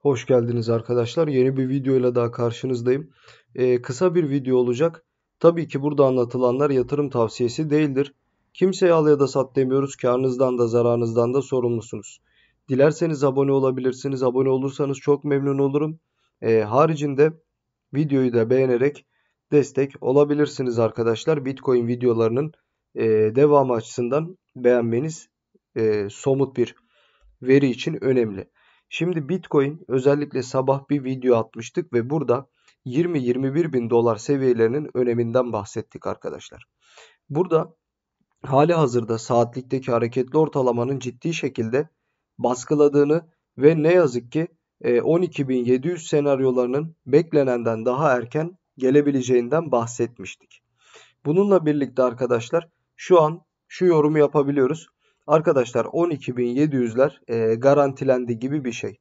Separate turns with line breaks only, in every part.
Hoş geldiniz arkadaşlar. Yeni bir videoyla daha karşınızdayım. Ee, kısa bir video olacak. Tabii ki burada anlatılanlar yatırım tavsiyesi değildir. Kimseye al ya da sat demiyoruz. Karnınızdan da zararınızdan da sorumlusunuz. Dilerseniz abone olabilirsiniz. Abone olursanız çok memnun olurum. Ee, haricinde videoyu da beğenerek destek olabilirsiniz arkadaşlar. Bitcoin videolarının e, devamı açısından beğenmeniz e, somut bir veri için önemli. Şimdi Bitcoin özellikle sabah bir video atmıştık ve burada 20-21 bin dolar seviyelerinin öneminden bahsettik arkadaşlar. Burada hali hazırda saatlikteki hareketli ortalamanın ciddi şekilde baskıladığını ve ne yazık ki 12.700 e, senaryolarının beklenenden daha erken gelebileceğinden bahsetmiştik. Bununla birlikte arkadaşlar şu an şu yorumu yapabiliyoruz. Arkadaşlar 12.700'ler e, garantilendi gibi bir şey.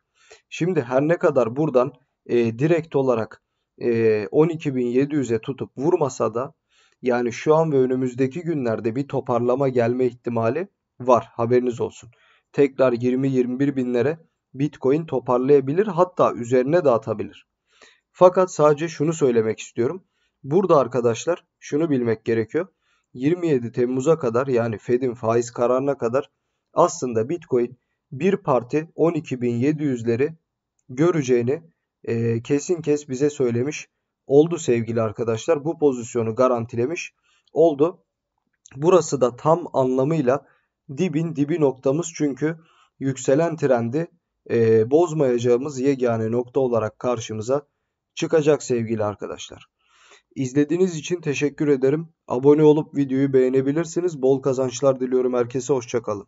Şimdi her ne kadar buradan e, direkt olarak e, 12.700'e tutup vurmasa da yani şu an ve önümüzdeki günlerde bir toparlama gelme ihtimali var. Haberiniz olsun. Tekrar 20-21 binlere Bitcoin toparlayabilir hatta üzerine de atabilir. Fakat sadece şunu söylemek istiyorum. Burada arkadaşlar şunu bilmek gerekiyor. 27 Temmuz'a kadar yani Fed'in faiz kararına kadar aslında Bitcoin bir parti 12.700'leri göreceğini e, kesin kes bize söylemiş oldu sevgili arkadaşlar. Bu pozisyonu garantilemiş oldu. Burası da tam anlamıyla dibin dibi noktamız çünkü yükselen trendi e, bozmayacağımız yegane nokta olarak karşımıza çıkacak sevgili arkadaşlar. İzlediğiniz için teşekkür ederim. Abone olup videoyu beğenebilirsiniz. Bol kazançlar diliyorum herkese. Hoşçakalın.